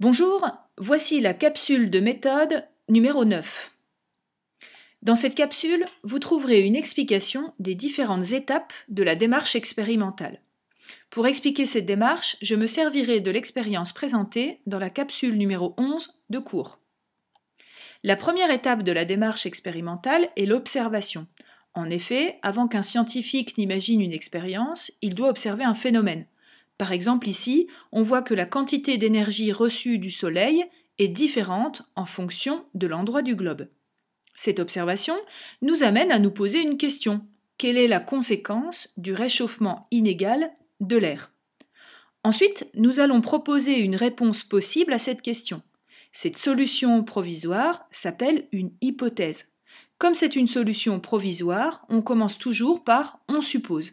Bonjour, voici la capsule de méthode numéro 9. Dans cette capsule, vous trouverez une explication des différentes étapes de la démarche expérimentale. Pour expliquer cette démarche, je me servirai de l'expérience présentée dans la capsule numéro 11 de cours. La première étape de la démarche expérimentale est l'observation. En effet, avant qu'un scientifique n'imagine une expérience, il doit observer un phénomène. Par exemple ici, on voit que la quantité d'énergie reçue du Soleil est différente en fonction de l'endroit du globe. Cette observation nous amène à nous poser une question. Quelle est la conséquence du réchauffement inégal de l'air Ensuite, nous allons proposer une réponse possible à cette question. Cette solution provisoire s'appelle une hypothèse. Comme c'est une solution provisoire, on commence toujours par on suppose.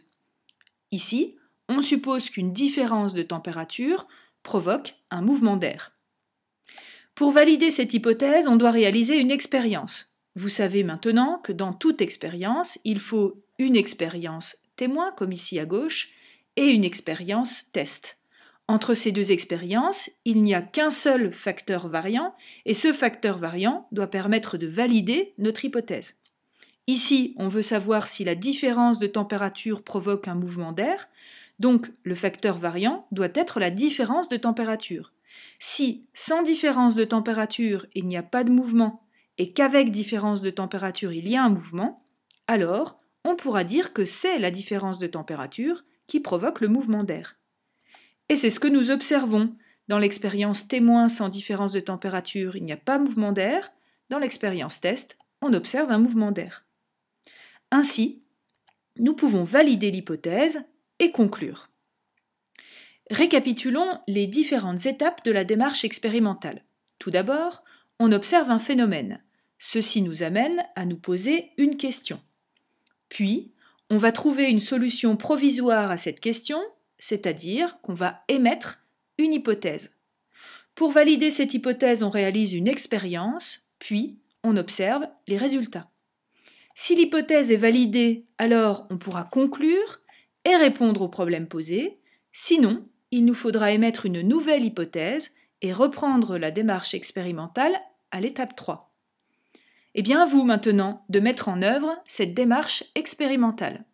Ici, on suppose qu'une différence de température provoque un mouvement d'air. Pour valider cette hypothèse, on doit réaliser une expérience. Vous savez maintenant que dans toute expérience, il faut une expérience témoin, comme ici à gauche, et une expérience test. Entre ces deux expériences, il n'y a qu'un seul facteur variant, et ce facteur variant doit permettre de valider notre hypothèse. Ici, on veut savoir si la différence de température provoque un mouvement d'air, donc le facteur variant doit être la différence de température. Si, sans différence de température, il n'y a pas de mouvement, et qu'avec différence de température, il y a un mouvement, alors on pourra dire que c'est la différence de température qui provoque le mouvement d'air. Et c'est ce que nous observons. Dans l'expérience témoin sans différence de température, il n'y a pas mouvement d'air. Dans l'expérience test, on observe un mouvement d'air. Ainsi, nous pouvons valider l'hypothèse et conclure. Récapitulons les différentes étapes de la démarche expérimentale. Tout d'abord, on observe un phénomène. Ceci nous amène à nous poser une question. Puis, on va trouver une solution provisoire à cette question, c'est-à-dire qu'on va émettre une hypothèse. Pour valider cette hypothèse, on réalise une expérience, puis on observe les résultats. Si l'hypothèse est validée, alors on pourra conclure et répondre au problème posé. Sinon, il nous faudra émettre une nouvelle hypothèse et reprendre la démarche expérimentale à l'étape 3. Eh bien, à vous maintenant de mettre en œuvre cette démarche expérimentale.